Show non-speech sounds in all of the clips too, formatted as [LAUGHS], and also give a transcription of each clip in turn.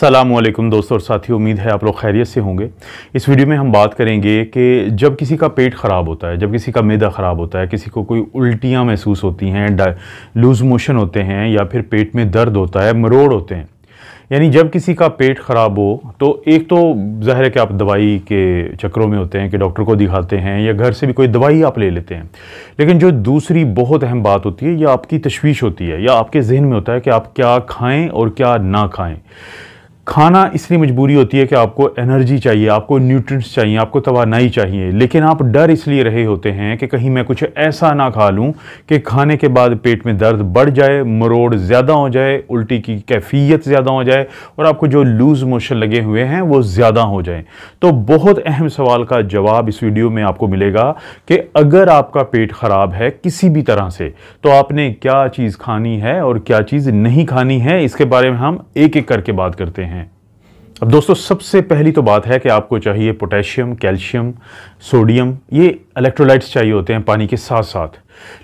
सलामकुम दोस्तों और साथी उम्मीद है आप लोग खैरियत से होंगे इस वीडियो में हम बात करेंगे कि जब किसी का पेट ख़राब होता है जब किसी का मैदा ख़राब होता है किसी को कोई उल्टियाँ महसूस होती हैं लूज़ मोशन होते हैं या फिर पेट में दर्द होता है मरोड़ होते हैं यानी जब किसी का पेट ख़राब हो तो एक तो ज़ाहिर है कि आप दवाई के चक्करों में होते हैं कि डॉक्टर को दिखाते हैं या घर से भी कोई दवाई आप ले लेते हैं लेकिन जो दूसरी बहुत अहम बात होती है या आपकी तशवीश होती है या आपके जहन में होता है कि आप क्या खाएँ और क्या ना खाएँ खाना इसलिए मजबूरी होती है कि आपको एनर्जी चाहिए आपको न्यूट्रिएंट्स चाहिए आपको तोानाई चाहिए लेकिन आप डर इसलिए रहे होते हैं कि कहीं मैं कुछ ऐसा ना खा लूँ कि खाने के बाद पेट में दर्द बढ़ जाए मरोड़ ज़्यादा हो जाए उल्टी की कैफियत ज़्यादा हो जाए और आपको जो लूज़ मोशन लगे हुए हैं वो ज़्यादा हो जाए तो बहुत अहम सवाल का जवाब इस वीडियो में आपको मिलेगा कि अगर आपका पेट ख़राब है किसी भी तरह से तो आपने क्या चीज़ खानी है और क्या चीज़ नहीं खानी है इसके बारे में हम एक एक करके बात करते हैं अब दोस्तों सबसे पहली तो बात है कि आपको चाहिए पोटेशियम कैल्शियम सोडियम ये इलेक्ट्रोलाइट्स चाहिए होते हैं पानी के साथ साथ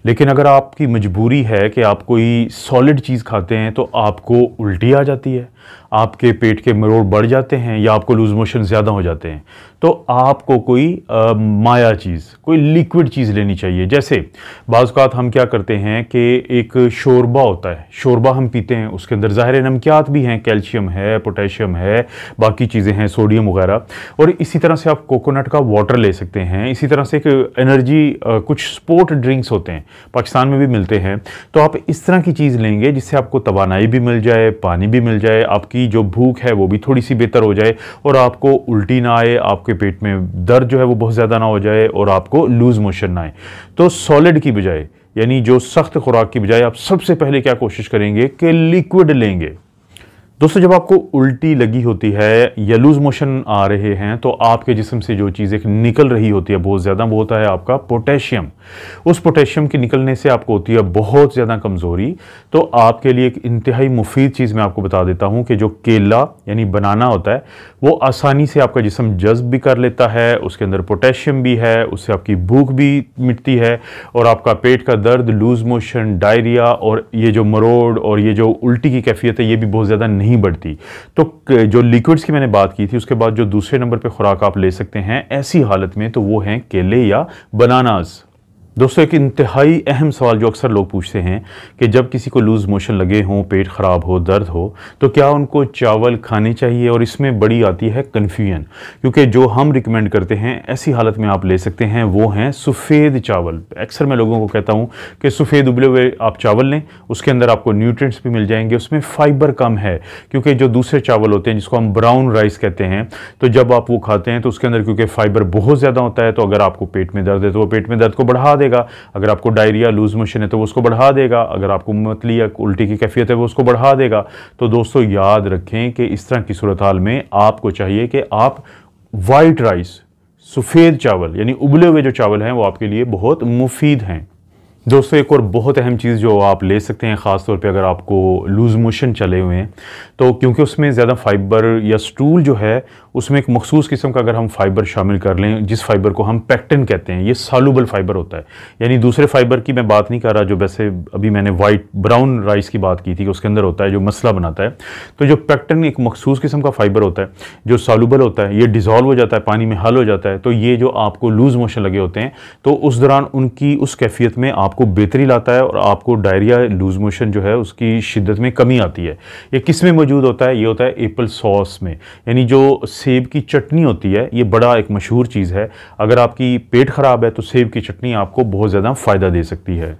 लेकिन अगर आपकी मजबूरी है कि आप कोई सॉलिड चीज़ खाते हैं तो आपको उल्टी आ जाती है आपके पेट के मरोड़ बढ़ जाते हैं या आपको लूज़ मोशन ज़्यादा हो जाते हैं तो आपको कोई आ, माया चीज़ कोई लिक्विड चीज़ लेनी चाहिए जैसे बाज़ात हम क्या करते हैं कि एक शोरबा होता है शोरबा हम पीते हैं उसके अंदर ज़ाहिर नमकियात भी हैं कैल्शियम है पोटेशियम है बाकी चीज़ें हैं सोडियम वगैरह और इसी तरह से आप कोकोनट का वाटर ले सकते हैं इसी तरह से एक एनर्जी कुछ स्पोर्ट ड्रिंक्स होते होते हैं पाकिस्तान में भी मिलते हैं तो आप इस तरह की चीज़ लेंगे जिससे आपको तोानाई भी मिल जाए पानी भी मिल जाए आपकी जो भूख है वो भी थोड़ी सी बेहतर हो जाए और आपको उल्टी ना आए आपके पेट में दर्द जो है वो बहुत ज़्यादा ना हो जाए और आपको लूज़ मोशन ना आए तो सॉलिड की बजाय यानी जो सख्त खुराक की बजाय आप सबसे पहले क्या कोशिश करेंगे कि लिक्विड लेंगे दोस्तों जब आपको उल्टी लगी होती है या लूज मोशन आ रहे हैं तो आपके जिसम से जो चीज़ एक निकल रही होती है बहुत ज़्यादा वो होता है आपका पोटेशियम उस पोटेशियम के निकलने से आपको होती है बहुत ज़्यादा कमज़ोरी तो आपके लिए एक इंतहाई मुफीद चीज़ मैं आपको बता देता हूँ कि जो केला यानी बनाना होता है वो आसानी से आपका जिसम जज्ब भी कर लेता है उसके अंदर पोटेशियम भी है उससे आपकी भूख भी मिटती है और आपका पेट का दर्द लूज मोशन डायरिया और ये जो मरोड़ और ये जो उल्टी की कैफियत है ये भी बहुत ज़्यादा नहीं बढ़ती तो जो लिक्विड्स की मैंने बात की थी उसके बाद जो दूसरे नंबर पर खुराक आप ले सकते हैं ऐसी हालत में तो वो हैं केले या बनानास दोस्तों एक इंतहाई अहम सवाल जो अक्सर लोग पूछते हैं कि जब किसी को लूज़ मोशन लगे हों पेट ख़राब हो दर्द हो तो क्या उनको चावल खाने चाहिए और इसमें बड़ी आती है कन्फ्यूजन क्योंकि जो हम रिकमेंड करते हैं ऐसी हालत में आप ले सकते हैं वो हैं सफ़ेद चावल अक्सर मैं लोगों को कहता हूँ कि सफ़ेद उबले हुए आप चावल लें उसके अंदर आपको न्यूट्रेंट्स भी मिल जाएंगे उसमें फ़ाइबर कम है क्योंकि जो दूसरे चावल होते हैं जिसको हम ब्राउन राइस कहते हैं तो जब आप वो खाते हैं तो उसके अंदर क्योंकि फ़ाइबर बहुत ज़्यादा होता है तो अगर आपको पेट में दर्द है तो वो पेट में दर्द को बढ़ा देगा अगर आपको डायरिया लूज़ मोशन है तो वो उसको बढ़ा देगा अगर आपको मतली या उल्टी की कैफियत है वो उसको बढ़ा देगा तो दोस्तों याद रखें कि इस तरह की सूरत हाल में आपको चाहिए कि आप वाइट राइस सफ़ेद चावल यानी उबले हुए जो चावल हैं वो आपके लिए बहुत मुफीद हैं दोस्तों एक और बहुत अहम चीज़ जो आप ले सकते हैं ख़ास तौर पे अगर आपको लूज़ मोशन चले हुए हैं तो क्योंकि उसमें ज़्यादा फाइबर या स्टूल जो है उसमें एक मखसूस किस्म का अगर हम फाइबर शामिल कर लें जिस फाइबर को हम पैक्टिन कहते हैं ये सालूबल फाइबर होता है यानी दूसरे फाइबर की मैं बात नहीं कर रहा जो वैसे अभी मैंने वाइट ब्राउन राइस की बात की थी कि उसके अंदर होता है जो मसला बनाता है तो जो पैक्टिन एक मखसूस किस्म का फाइबर होता है जो सालूबल होता है ये डिज़ोल्व हो जाता है पानी में हल हो जाता है तो ये जो आपको लूज़ मोशन लगे होते हैं तो उस दौरान उनकी उस कैफियत में आपको बेहतरी लाता है और आपको डायरिया लूज़ मोशन जो है उसकी शिद्दत में कमी आती है ये किस में मौजूद होता है ये होता है एप्पल सॉस में यानी जो सेब की चटनी होती है ये बड़ा एक मशहूर चीज़ है अगर आपकी पेट ख़राब है तो सेब की चटनी आपको बहुत ज़्यादा फ़ायदा दे सकती है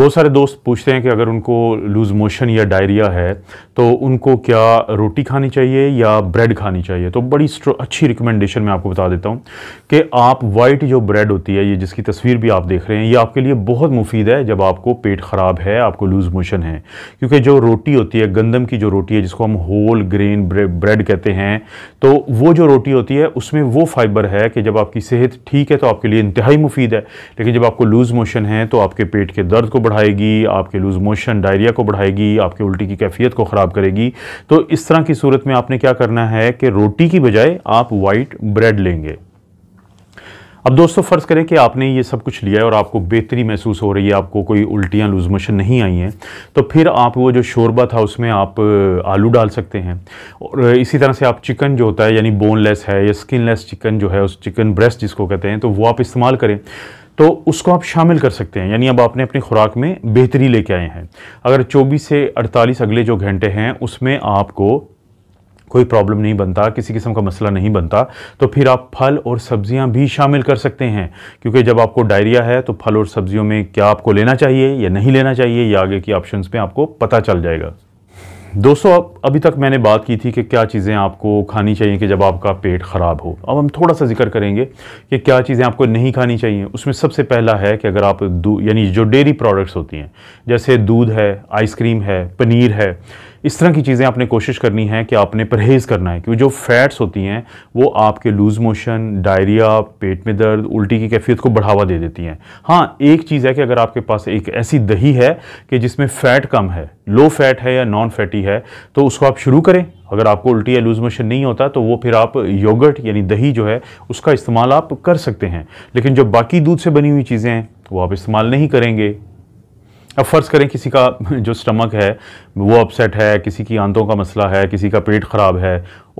बहुत सारे दोस्त पूछते हैं कि अगर उनको लूज़ मोशन या डायरिया है तो उनको क्या रोटी खानी चाहिए या ब्रेड खानी चाहिए तो बड़ी अच्छी रिकमेंडेशन मैं आपको बता देता हूँ कि आप वाइट जो ब्रेड होती है ये जिसकी तस्वीर भी आप देख रहे हैं ये आपके लिए बहुत मुफीद है जब आपको पेट ख़राब है आपको लूज़ मोशन है क्योंकि जो रोटी होती है गंदम की जो रोटी है जिसको हम होल ग्रेन ब्रेड कहते हैं तो वो जो रोटी होती है उसमें वो फाइबर है कि जब आपकी सेहत ठीक है तो आपके लिए इंतहाई मुफीद है लेकिन जब आपको लूज़ मोशन है तो आपके पेट के दर्द को बढ़ाएगी आपके लूज़ मोशन डायरिया को बढ़ाएगी आपके उल्टी की कैफियत को ख़राब करेगी तो इस तरह की सूरत में आपने क्या करना है कि रोटी की बजाय आप वाइट ब्रेड लेंगे अब दोस्तों फ़र्ज़ करें कि आपने ये सब कुछ लिया है और आपको बेहतरी महसूस हो रही है आपको कोई उल्टियाँ लूज मोशन नहीं आई हैं तो फिर आप वो जो शोरबा था उसमें आप आलू डाल सकते हैं और इसी तरह से आप चिकन जो होता है यानी बोनलेस है या स्किनलेस चिकन जो है उस चिकन ब्रेस्ट जिसको कहते हैं तो वो आप इस्तेमाल करें तो उसको आप शामिल कर सकते हैं यानी अब आपने अपनी खुराक में बेहतरी लेके आए हैं अगर 24 से 48 अगले जो घंटे हैं उसमें आपको कोई प्रॉब्लम नहीं बनता किसी किस्म का मसला नहीं बनता तो फिर आप फल और सब्जियां भी शामिल कर सकते हैं क्योंकि जब आपको डायरिया है तो फल और सब्जियों में क्या आपको लेना चाहिए या नहीं लेना चाहिए या आगे की ऑप्शंस पे आपको पता चल जाएगा दोस्तों अब अभी तक मैंने बात की थी कि क्या चीज़ें आपको खानी चाहिए कि जब आपका पेट ख़राब हो अब हम थोड़ा सा जिक्र करेंगे कि क्या चीज़ें आपको नहीं खानी चाहिए उसमें सबसे पहला है कि अगर आप यानी जो डेयरी प्रोडक्ट्स होती हैं जैसे दूध है आइसक्रीम है पनीर है इस तरह की चीज़ें आपने कोशिश करनी है कि आपने परहेज़ करना है क्योंकि जो फैट्स होती हैं वो आपके लूज़ मोशन डायरिया पेट में दर्द उल्टी की कैफियत को बढ़ावा दे देती हैं हाँ एक चीज़ है कि अगर आपके पास एक ऐसी दही है कि जिसमें फ़ैट कम है लो फैट है या नॉन फैटी है तो उसको आप शुरू करें अगर आपको उल्टी या लूज़ मोशन नहीं होता तो वो फिर आप योगर्ट यानी दही जो है उसका इस्तेमाल आप कर सकते हैं लेकिन जो बाकी दूध से बनी हुई चीज़ें हैं वो आप इस्तेमाल नहीं करेंगे अब फ़र्ज़ करें किसी का [LAUGHS] जो स्टमक है वो अपसेट है किसी की आंतों का मसला है किसी का पेट ख़राब है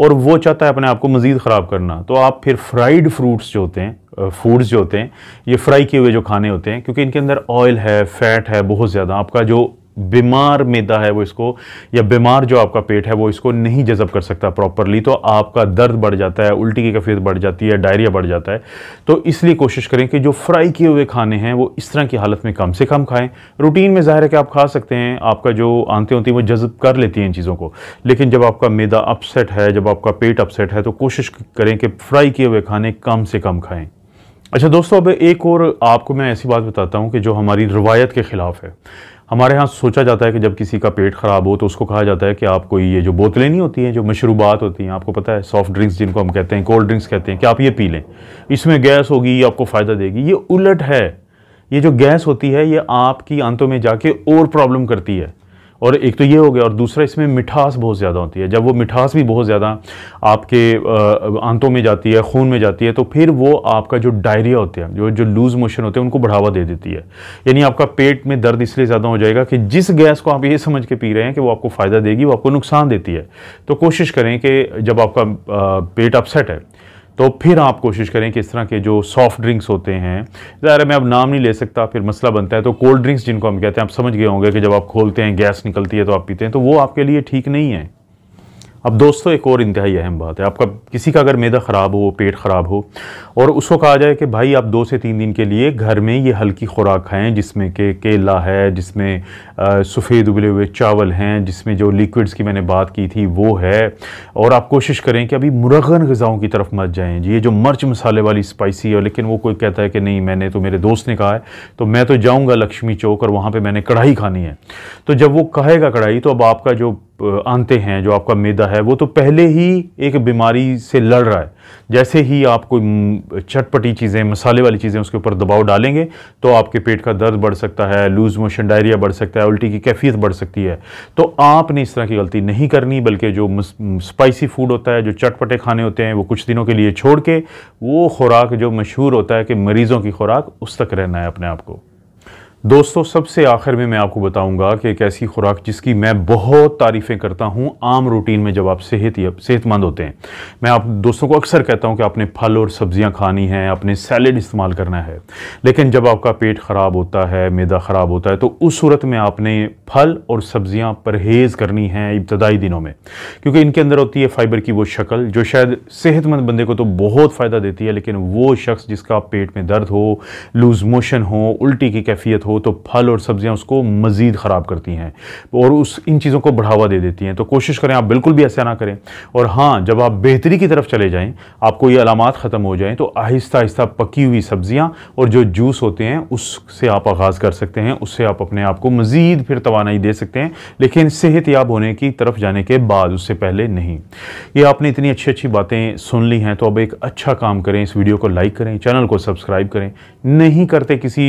और वो चाहता है अपने आप को मज़ीद ख़राब करना तो आप फिर फ्राइड फ्रूट्स जो होते हैं फूड्स जो होते हैं ये फ्राई किए हुए जो खाने होते हैं क्योंकि इनके अंदर ऑयल है फैट है बहुत ज़्यादा आपका जो बीमार मैदा है वो इसको या बीमार जो आपका पेट है वो इसको नहीं जज़ब कर सकता प्रॉपरली तो आपका दर्द बढ़ जाता है उल्टी की कफियत बढ़ जाती है डायरिया बढ़ जाता है तो इसलिए कोशिश करें कि जो फ्राई किए हुए खाने हैं वो इस तरह की हालत में कम से कम खाएं रूटीन में ज़ाहिर है कि आप खा सकते हैं आपका जो आंतें होती हैं वो जज़ब कर लेती हैं इन चीज़ों को लेकिन जब आपका मैदा अपसेट है जब आपका पेट अपसेट है तो कोशिश करें कि फ्राई किए हुए खाने कम से कम खाएँ अच्छा दोस्तों अब एक और आपको मैं ऐसी बात बताता हूँ कि जो हमारी रवायत के ख़िलाफ़ है हमारे यहाँ सोचा जाता है कि जब किसी का पेट ख़राब हो तो उसको कहा जाता है कि आपको ये जो बोतलें नहीं होती हैं जो मशरूबात होती हैं आपको पता है सॉफ्ट ड्रिंक्स जिनको हम कहते हैं कोल्ड ड्रिंक्स कहते हैं कि आप ये पी लें इसमें गैस होगी ये आपको फ़ायदा देगी ये उलट है ये जो गैस होती है ये आपकी आंतों में जाके और प्रॉब्लम करती है और एक तो ये हो गया और दूसरा इसमें मिठास बहुत ज़्यादा होती है जब वो मिठास भी बहुत ज़्यादा आपके आंतों में जाती है खून में जाती है तो फिर वो आपका जो डायरिया होता है जो जो लूज़ मोशन होते हैं उनको बढ़ावा दे देती है यानी आपका पेट में दर्द इसलिए ज़्यादा हो जाएगा कि जिस गैस को आप ये समझ के पी रहे हैं कि वो आपको फ़ायदा देगी वो आपको नुकसान देती है तो कोशिश करें कि जब आपका पेट अपसेट है तो फिर आप कोशिश करें कि इस तरह के जो सॉफ्ट ड्रिंक्स होते हैं ज़ाहिर मैं अब नाम नहीं ले सकता फिर मसला बनता है तो कोल्ड ड्रिंक्स जिनको हम कहते हैं आप समझ गए होंगे कि जब आप खोलते हैं गैस निकलती है तो आप पीते हैं तो वो आपके लिए ठीक नहीं है अब दोस्तों एक और इंतहाई अहम बात है आपका किसी का अगर मैदा ख़राब हो पेट ख़राब हो और उसको कहा जाए कि भाई आप दो से तीन दिन के लिए घर में ये हल्की खुराक खाएं जिसमें के केला है जिसमें सफ़ेद उबले हुए चावल हैं जिसमें जो लिक्विड्स की मैंने बात की थी वो है और आप कोशिश करें कि अभी मुरगन गज़ाओं की तरफ मत जाएँ ये जो मर्च मसाले वाली स्पाइसी है लेकिन वो कोई कहता है कि नहीं मैंने तो मेरे दोस्त ने कहा है तो मैं तो जाऊँगा लक्ष्मी चौक और वहाँ पर मैंने कढ़ाई खानी है तो जब वो कहेगा कढ़ाई तो अब आपका जो आते हैं जो आपका मैदा है वो तो पहले ही एक बीमारी से लड़ रहा है जैसे ही आप कोई चटपटी चीज़ें मसाले वाली चीज़ें उसके ऊपर दबाव डालेंगे तो आपके पेट का दर्द बढ़ सकता है लूज़ मोशन डायरिया बढ़ सकता है उल्टी की कैफियत बढ़ सकती है तो आपने इस तरह की गलती नहीं करनी बल्कि जो स्पाइसी फूड होता है जो चटपटे खाने होते हैं वो कुछ दिनों के लिए छोड़ के वो खुराक जो मशहूर होता है कि मरीज़ों की खुराक उस तक रहना है अपने आप को दोस्तों सबसे आखिर में मैं आपको बताऊंगा कि एक ऐसी खुराक जिसकी मैं बहुत तारीफ़ें करता हूं आम रूटीन में जब आप सेहत सेहतमंद होते हैं मैं आप दोस्तों को अक्सर कहता हूं कि आपने फल और सब्जियां खानी हैं आपने सैलड इस्तेमाल करना है लेकिन जब आपका पेट ख़राब होता है मैदा ख़राब होता है तो उस सूरत में आपने फल और सब्जियाँ परहेज़ करनी हैं इब्तदाई दिनों में क्योंकि इनके अंदर होती है फ़ाइबर की वो शक्ल जो शायद सेहतमंद बंदे को तो बहुत फ़ायदा देती है लेकिन वो शख्स जिसका पेट में दर्द हो लूज़ मोशन हो उल्टी की कैफियत हो हो तो फल और सब्ज़ियाँ उसको मज़ीद ख़राब करती हैं और उस इन चीज़ों को बढ़ावा दे देती हैं तो कोशिश करें आप बिल्कुल भी ऐसा ना करें और हाँ जब आप बेहतरी की तरफ चले जाएँ आपको ये अलामत ख़त्म हो जाएँ तो आहिस्ता आहिस्ता पकी हुई सब्ज़ियाँ और जो जूस होते हैं उससे आप आगाज़ कर सकते हैं उससे आप अपने आप को मज़ीद फिर तोानाई दे सकते हैं लेकिन याब होने की तरफ जाने के बाद उससे पहले नहीं ये आपने इतनी अच्छी अच्छी बातें सुन ली हैं तो अब एक अच्छा काम करें इस वीडियो को लाइक करें चैनल को सब्सक्राइब करें नहीं करते किसी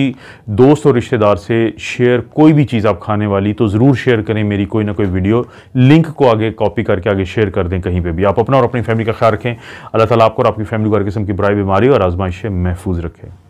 दोस्त और रिश्ते रिश्तेदार से शेयर कोई भी चीज़ आप खाने वाली तो ज़रूर शेयर करें मेरी कोई ना कोई वीडियो लिंक को आगे कॉपी करके आगे शेयर कर दें कहीं पे भी आप अपना और अपनी फैमिली का ख्याल रखें अल्लाह ताला आपको और आपकी फैमिली को हर किस्म की बुराई बीमारी और आजमाइशें महफूज रखें